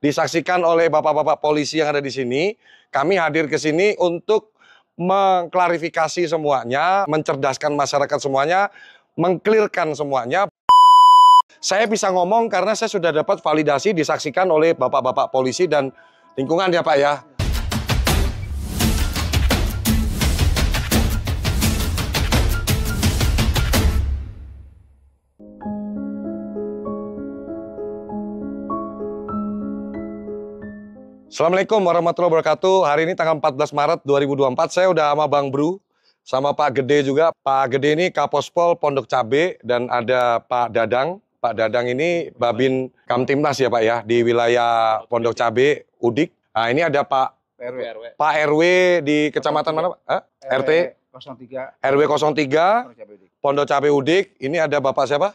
disaksikan oleh bapak-bapak polisi yang ada di sini. Kami hadir ke sini untuk mengklarifikasi semuanya, mencerdaskan masyarakat semuanya, mengklirkan semuanya. Saya bisa ngomong karena saya sudah dapat validasi disaksikan oleh bapak-bapak polisi dan lingkungan ya Pak ya. Assalamualaikum warahmatullahi wabarakatuh. Hari ini tanggal 14 Maret 2024 saya udah sama Bang Bru sama Pak Gede juga. Pak Gede ini Kapospol Pondok Cabe dan ada Pak Dadang. Pak Dadang ini Babin Kamtimnas ya Pak ya di wilayah Pondok Cabe Udik. Nah, ini ada Pak RW. Pak RW di kecamatan mana Pak? Eh? RT 03 RW 03 Pondok Cabe Udik. Ini ada Bapak siapa?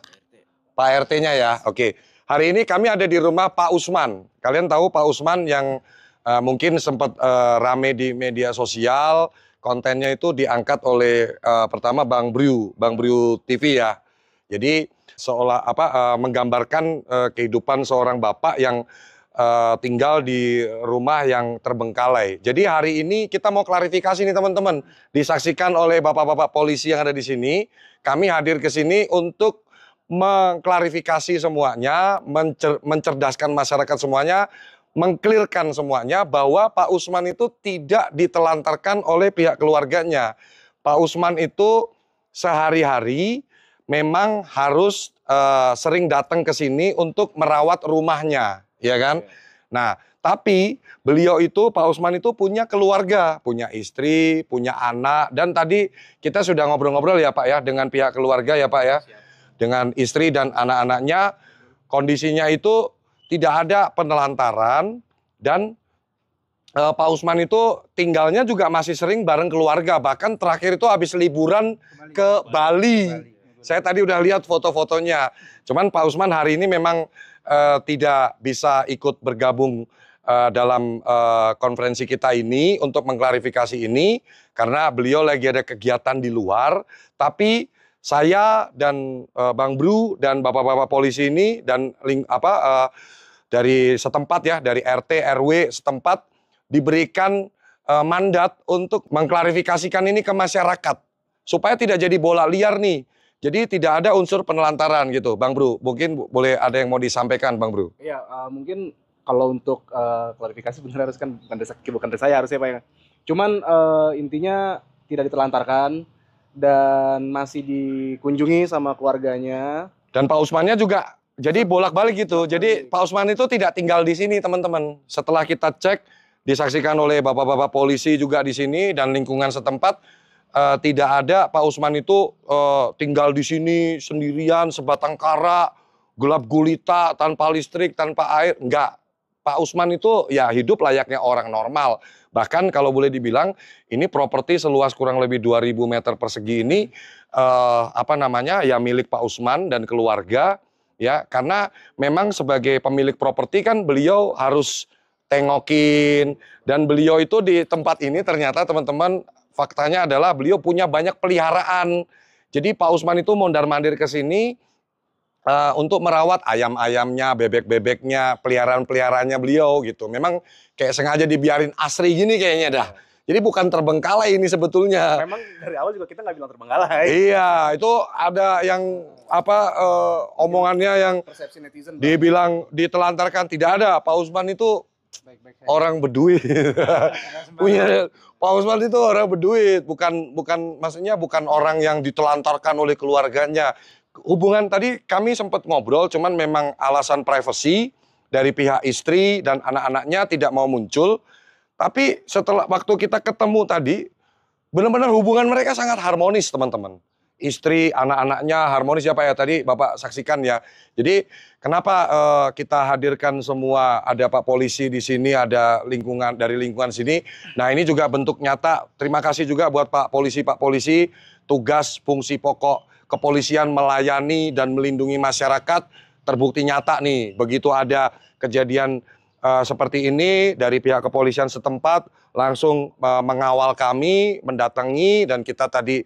Pak RT-nya ya. Oke. Okay. Hari ini kami ada di rumah Pak Usman. Kalian tahu Pak Usman yang uh, mungkin sempat uh, rame di media sosial, kontennya itu diangkat oleh uh, pertama Bang Briu, Bang Briu TV ya. Jadi seolah apa uh, menggambarkan uh, kehidupan seorang bapak yang uh, tinggal di rumah yang terbengkalai. Jadi hari ini kita mau klarifikasi nih teman-teman. Disaksikan oleh bapak-bapak polisi yang ada di sini. Kami hadir ke sini untuk mengklarifikasi semuanya, mencer mencerdaskan masyarakat semuanya, mengklirkan semuanya bahwa Pak Usman itu tidak ditelantarkan oleh pihak keluarganya. Pak Usman itu sehari-hari memang harus uh, sering datang ke sini untuk merawat rumahnya, ya kan? Nah, tapi beliau itu Pak Usman itu punya keluarga, punya istri, punya anak dan tadi kita sudah ngobrol-ngobrol ya Pak ya dengan pihak keluarga ya Pak ya dengan istri dan anak-anaknya. Kondisinya itu tidak ada penelantaran dan e, Pak Usman itu tinggalnya juga masih sering bareng keluarga. Bahkan terakhir itu habis liburan ke Bali. Saya tadi udah lihat foto-fotonya. Cuman Pak Usman hari ini memang e, tidak bisa ikut bergabung e, dalam e, konferensi kita ini untuk mengklarifikasi ini karena beliau lagi ada kegiatan di luar. Tapi saya dan uh, Bang Bru dan bapak-bapak polisi ini dan link, apa uh, dari setempat ya dari RT RW setempat diberikan uh, mandat untuk mengklarifikasikan ini ke masyarakat supaya tidak jadi bola liar nih. Jadi tidak ada unsur penelantaran gitu, Bang Bro. Mungkin boleh ada yang mau disampaikan, Bang Bro. Iya, uh, mungkin kalau untuk uh, klarifikasi benar harus kan bukan desa, bukan desa saya harusnya Pak ya. Cuman uh, intinya tidak ditelantarkan, dan masih dikunjungi sama keluarganya. Dan Pak Usmannya juga jadi bolak-balik gitu. Jadi Pak Usman itu tidak tinggal di sini, teman-teman. Setelah kita cek disaksikan oleh bapak-bapak polisi juga di sini dan lingkungan setempat uh, tidak ada Pak Usman itu uh, tinggal di sini sendirian sebatang kara, gelap gulita, tanpa listrik, tanpa air. Enggak. Pak Usman itu ya hidup layaknya orang normal. Bahkan kalau boleh dibilang ini properti seluas kurang lebih 2000 meter persegi ini eh, apa namanya ya milik Pak Usman dan keluarga ya karena memang sebagai pemilik properti kan beliau harus tengokin dan beliau itu di tempat ini ternyata teman-teman faktanya adalah beliau punya banyak peliharaan. Jadi Pak Usman itu mondar-mandir ke sini uh, untuk merawat ayam-ayamnya, bebek-bebeknya, peliharaan-peliharaannya beliau gitu. Memang kayak sengaja dibiarin asri gini kayaknya dah. Iya. Jadi bukan terbengkalai ini sebetulnya. Memang dari awal juga kita nggak bilang terbengkalai. Iya, itu ada yang apa uh, omongannya iya, yang persepsi Dia bilang ditelantarkan tidak ada. Pak Usman itu baik, baik, baik. orang berduit. Punya Pak Usman itu orang berduit, bukan bukan maksudnya bukan orang yang ditelantarkan oleh keluarganya hubungan tadi kami sempat ngobrol, cuman memang alasan privasi dari pihak istri dan anak-anaknya tidak mau muncul. Tapi setelah waktu kita ketemu tadi, benar-benar hubungan mereka sangat harmonis teman-teman. Istri, anak-anaknya harmonis ya Pak ya tadi Bapak saksikan ya. Jadi kenapa uh, kita hadirkan semua ada Pak polisi di sini, ada lingkungan dari lingkungan sini. Nah ini juga bentuk nyata. Terima kasih juga buat Pak polisi, Pak polisi tugas fungsi pokok kepolisian melayani dan melindungi masyarakat terbukti nyata nih. Begitu ada kejadian uh, seperti ini dari pihak kepolisian setempat langsung uh, mengawal kami, mendatangi dan kita tadi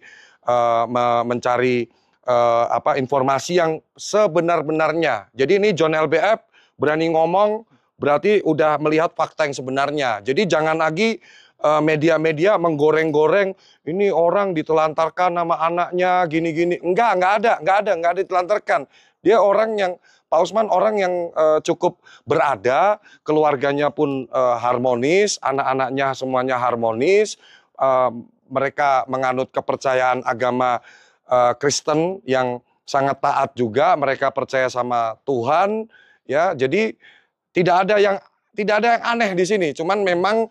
uh, mencari uh, apa informasi yang sebenar-benarnya. Jadi ini John LBF berani ngomong berarti udah melihat fakta yang sebenarnya. Jadi jangan lagi Eh, media-media menggoreng-goreng ini orang ditelantarkan nama anaknya gini-gini. Enggak, enggak ada, enggak ada, enggak ditelantarkan. Dia orang yang Pak Usman orang yang uh, cukup berada, keluarganya pun uh, harmonis, anak-anaknya semuanya harmonis, uh, mereka menganut kepercayaan agama uh, Kristen yang sangat taat juga, mereka percaya sama Tuhan, ya. Jadi tidak ada yang tidak ada yang aneh di sini, cuman memang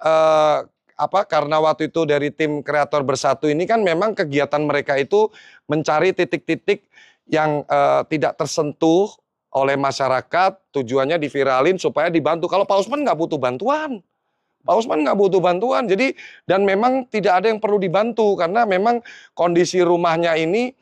eh, apa karena waktu itu dari tim kreator bersatu ini kan memang kegiatan mereka itu mencari titik-titik yang eh, tidak tersentuh oleh masyarakat tujuannya diviralin supaya dibantu kalau Pak Usman nggak butuh bantuan Pak Usman nggak butuh bantuan jadi dan memang tidak ada yang perlu dibantu karena memang kondisi rumahnya ini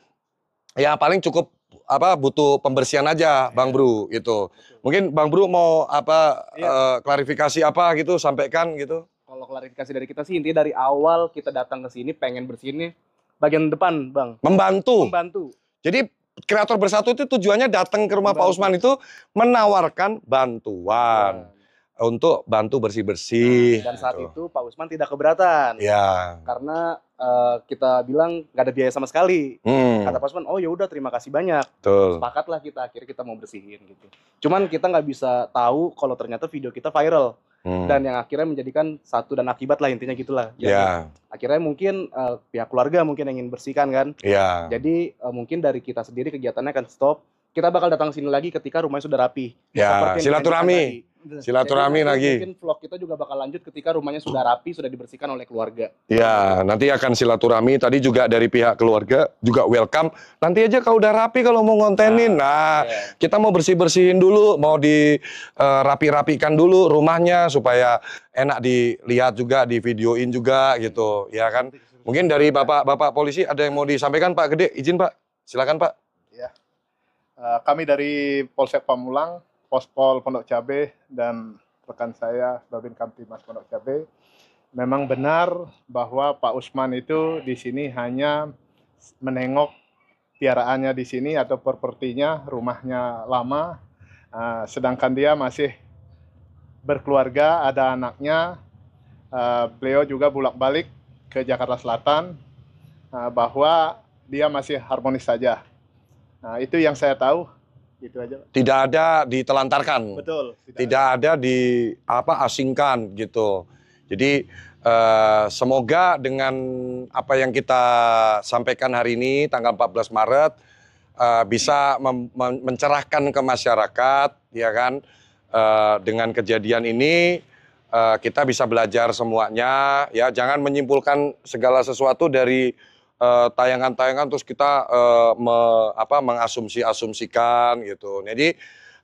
ya paling cukup apa butuh pembersihan aja Bang Bro gitu. Mungkin Bang Bro mau apa uh, klarifikasi apa gitu sampaikan gitu. Kalau klarifikasi dari kita sih intinya dari awal kita datang ke sini pengen bersihinnya bagian depan, Bang. Membantu. Membantu. Jadi kreator bersatu itu tujuannya datang ke rumah Membantu. Pak Usman itu menawarkan bantuan. Ya untuk bantu bersih-bersih. Nah, dan saat gitu. itu Pak Usman tidak keberatan. Ya. Karena uh, kita bilang nggak ada biaya sama sekali. Hmm. Kata Pak Usman, oh ya udah terima kasih banyak. Betul. Sepakatlah kita akhirnya kita mau bersihin gitu. Cuman kita nggak bisa tahu kalau ternyata video kita viral. Hmm. Dan yang akhirnya menjadikan satu dan akibat lah intinya gitulah. Jadi, ya. Akhirnya mungkin uh, pihak keluarga mungkin ingin bersihkan kan. Ya. Jadi uh, mungkin dari kita sendiri kegiatannya akan stop. Kita bakal datang sini lagi ketika rumahnya sudah rapi. Ya, silaturahmi Silaturahmi lagi. Mungkin vlog kita juga bakal lanjut ketika rumahnya sudah rapi, sudah dibersihkan oleh keluarga. Iya, nanti akan silaturahmi. Tadi juga dari pihak keluarga juga welcome. Nanti aja kalau udah rapi kalau mau ngontenin. Nah, nah iya. kita mau bersih-bersihin dulu, mau dirapi eh, rapikan dulu rumahnya supaya enak dilihat juga, di videoin juga gitu, ya kan? Mungkin dari Bapak-bapak polisi ada yang mau disampaikan Pak Gede, izin Pak. Silakan Pak. Ya. kami dari Polsek Pamulang Pospol Pondok Cabe dan rekan saya Babin Kamtimas Pondok Cabe memang benar bahwa Pak Usman itu di sini hanya menengok piaraannya di sini atau propertinya rumahnya lama eh, sedangkan dia masih berkeluarga ada anaknya eh, beliau juga bulak balik ke Jakarta Selatan eh, bahwa dia masih harmonis saja. Nah, itu yang saya tahu gitu aja. Tidak ada ditelantarkan. Betul. Tidak, tidak ada. ada di apa asingkan gitu. Jadi uh, semoga dengan apa yang kita sampaikan hari ini tanggal 14 Maret uh, bisa mencerahkan ke masyarakat ya kan uh, dengan kejadian ini uh, kita bisa belajar semuanya ya jangan menyimpulkan segala sesuatu dari Eh, tayangan-tayangan uh, terus kita uh, me, apa mengasumsi-asumsikan gitu. Jadi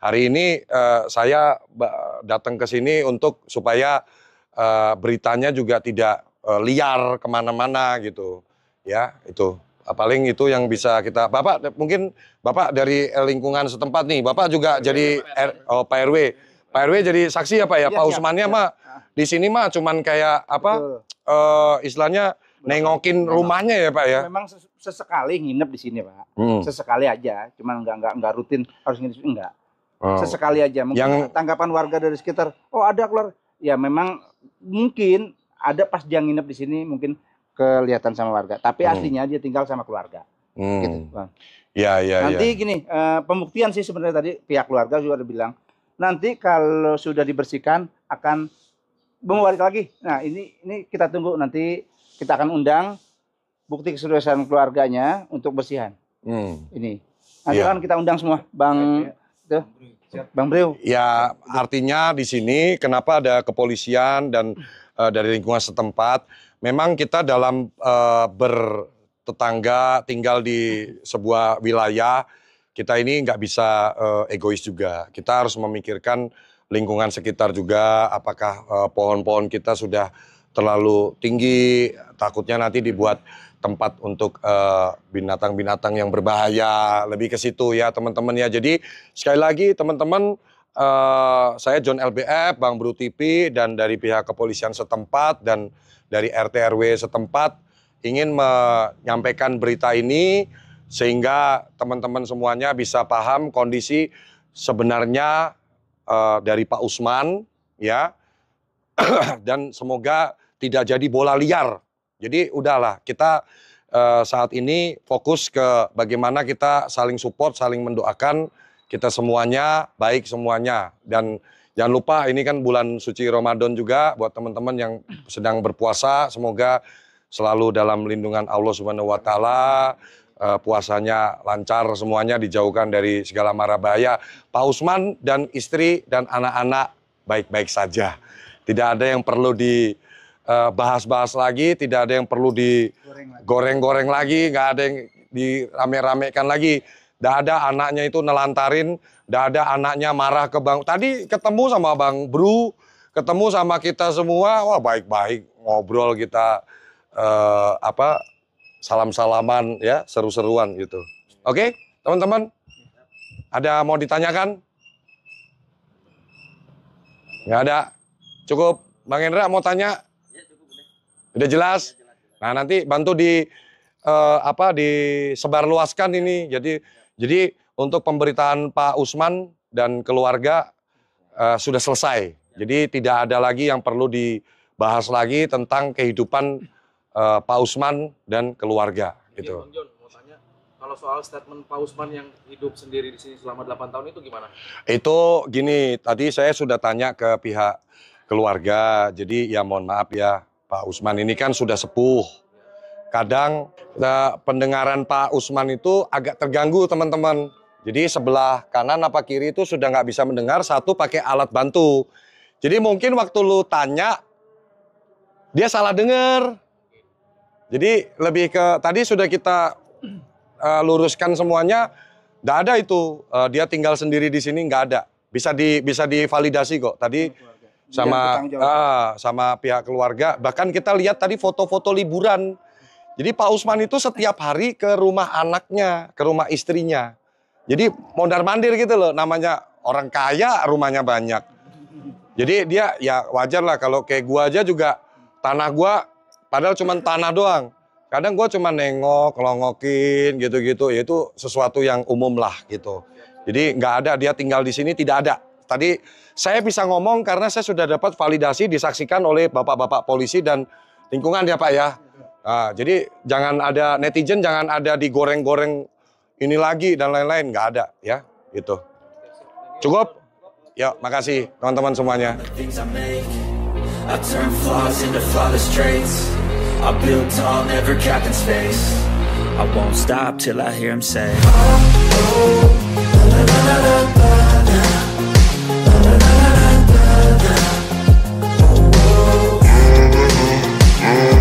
hari ini uh, saya datang ke sini untuk supaya uh, beritanya juga tidak uh, liar kemana-mana gitu. Ya itu ah, paling itu yang bisa kita Bapak mungkin Bapak dari lingkungan setempat nih Bapak juga RW, jadi R, oh, Pak RW Pak RW jadi saksi ya iya, Pak ya, ya Pak Usmannya ya. mah di sini mah cuman kayak apa uh, istilahnya nengokin memang, rumahnya ya pak ya memang sesekali nginep di sini pak hmm. sesekali aja cuman nggak nggak nggak rutin harus nginep enggak oh. sesekali aja mungkin yang... tanggapan warga dari sekitar oh ada keluar ya memang mungkin ada pas dia nginep di sini mungkin kelihatan sama warga tapi hmm. aslinya dia tinggal sama keluarga hmm. gitu bang ya ya, ya. nanti ya. gini uh, pembuktian sih sebenarnya tadi pihak keluarga juga udah bilang nanti kalau sudah dibersihkan akan membalik lagi nah ini ini kita tunggu nanti kita akan undang bukti keseriusan keluarganya untuk bersihan. Hmm. Ini. Nanti yeah. kan kita undang semua, Bang ya. itu, Bang Breu. Ya, artinya di sini kenapa ada kepolisian dan uh, dari lingkungan setempat, memang kita dalam uh, bertetangga tinggal di sebuah wilayah, kita ini nggak bisa uh, egois juga. Kita harus memikirkan lingkungan sekitar juga, apakah pohon-pohon uh, pohon -pohon kita sudah terlalu tinggi takutnya nanti dibuat tempat untuk eh, binatang-binatang uh, yang berbahaya lebih ke situ ya teman-teman ya. Jadi sekali lagi teman-teman uh, saya John LBF, Bang Bru TV dan dari pihak kepolisian setempat dan dari RT RW setempat ingin menyampaikan berita ini sehingga teman-teman semuanya bisa paham kondisi sebenarnya uh, dari Pak Usman ya dan semoga tidak jadi bola liar jadi udahlah kita uh, saat ini fokus ke bagaimana kita saling support, saling mendoakan kita semuanya baik semuanya dan jangan lupa ini kan bulan suci Ramadan juga buat teman-teman yang sedang berpuasa semoga selalu dalam lindungan Allah Subhanahu wa taala eh, puasanya lancar semuanya dijauhkan dari segala mara bahaya Pak Usman dan istri dan anak-anak baik-baik saja tidak ada yang perlu di Eh, bahas-bahas lagi, tidak ada yang perlu digoreng-goreng lagi, nggak ada yang dirame-ramekan lagi. Tidak ada anaknya itu nelantarin, tidak ada anaknya marah ke Bang. Tadi ketemu sama Bang Bru, ketemu sama kita semua, wah baik-baik ngobrol kita uh, apa salam-salaman ya, seru-seruan gitu. Oke, okay? teman-teman, ada mau ditanyakan? Nggak ada. Cukup, Bang Hendra mau tanya Udah jelas? Nah, nanti bantu di uh, apa disebarluaskan ini. Jadi jadi untuk pemberitaan Pak Usman dan keluarga uh, sudah selesai. Jadi tidak ada lagi yang perlu dibahas lagi tentang kehidupan uh, Pak Usman dan keluarga gitu. Iya, Bang John, mau tanya kalau soal statement Pak Usman yang hidup sendiri di sini selama 8 tahun itu gimana? Itu gini, tadi saya sudah tanya ke pihak keluarga. Jadi ya mohon maaf ya Pak Usman ini kan sudah sepuh. Kadang nah, pendengaran Pak Usman itu agak terganggu teman-teman. Jadi sebelah kanan apa kiri itu sudah nggak bisa mendengar, satu pakai alat bantu. Jadi mungkin waktu lu tanya, dia salah dengar. Jadi lebih ke, tadi sudah kita uh, luruskan semuanya, nggak ada itu. Uh, dia tinggal sendiri di sini, nggak ada. Bisa di bisa divalidasi kok. Tadi sama ah, sama pihak keluarga. Bahkan kita lihat tadi foto-foto liburan. Jadi Pak Usman itu setiap hari ke rumah anaknya, ke rumah istrinya. Jadi mondar mandir gitu loh, namanya orang kaya, rumahnya banyak. Jadi dia ya wajar lah kalau kayak gua aja juga tanah gua padahal cuma tanah doang. Kadang gua cuma nengok, longokin gitu-gitu, ya itu sesuatu yang umum lah gitu. Jadi nggak ada dia tinggal di sini tidak ada Tadi saya bisa ngomong karena saya sudah dapat validasi disaksikan oleh bapak-bapak polisi dan lingkungan ya Pak ya. Nah, jadi jangan ada netizen, jangan ada digoreng-goreng ini lagi dan lain-lain, nggak ada ya gitu. Cukup? Ya, makasih teman-teman semuanya. I won't stop till I hear him say oh, oh, la, la, la, Hey.